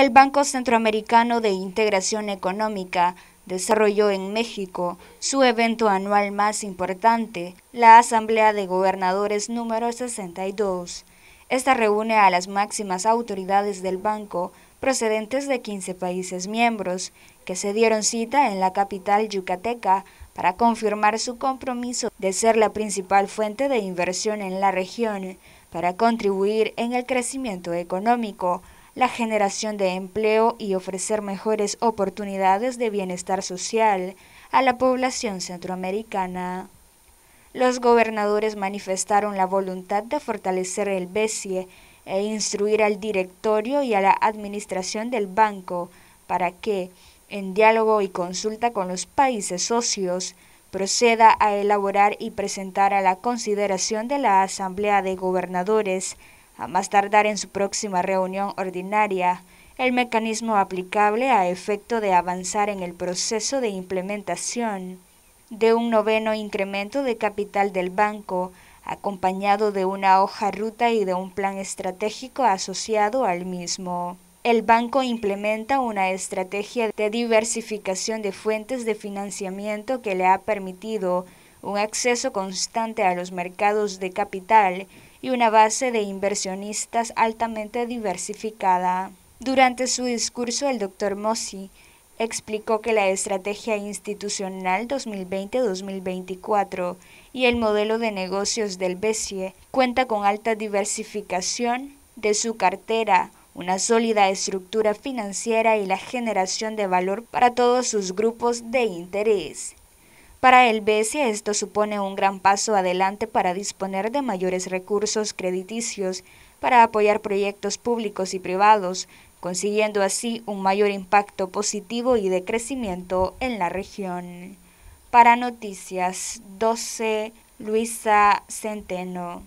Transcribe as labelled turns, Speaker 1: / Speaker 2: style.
Speaker 1: El Banco Centroamericano de Integración Económica desarrolló en México su evento anual más importante, la Asamblea de Gobernadores número 62. Esta reúne a las máximas autoridades del banco procedentes de 15 países miembros, que se dieron cita en la capital yucateca para confirmar su compromiso de ser la principal fuente de inversión en la región para contribuir en el crecimiento económico la generación de empleo y ofrecer mejores oportunidades de bienestar social a la población centroamericana. Los gobernadores manifestaron la voluntad de fortalecer el BESIE e instruir al directorio y a la administración del banco para que, en diálogo y consulta con los países socios, proceda a elaborar y presentar a la consideración de la Asamblea de Gobernadores a más tardar en su próxima reunión ordinaria, el mecanismo aplicable a efecto de avanzar en el proceso de implementación de un noveno incremento de capital del banco, acompañado de una hoja ruta y de un plan estratégico asociado al mismo. El banco implementa una estrategia de diversificación de fuentes de financiamiento que le ha permitido un acceso constante a los mercados de capital y una base de inversionistas altamente diversificada. Durante su discurso, el doctor Mossi explicó que la Estrategia Institucional 2020-2024 y el modelo de negocios del BESIE cuenta con alta diversificación de su cartera, una sólida estructura financiera y la generación de valor para todos sus grupos de interés. Para el BCE esto supone un gran paso adelante para disponer de mayores recursos crediticios para apoyar proyectos públicos y privados, consiguiendo así un mayor impacto positivo y de crecimiento en la región. Para Noticias 12, Luisa Centeno.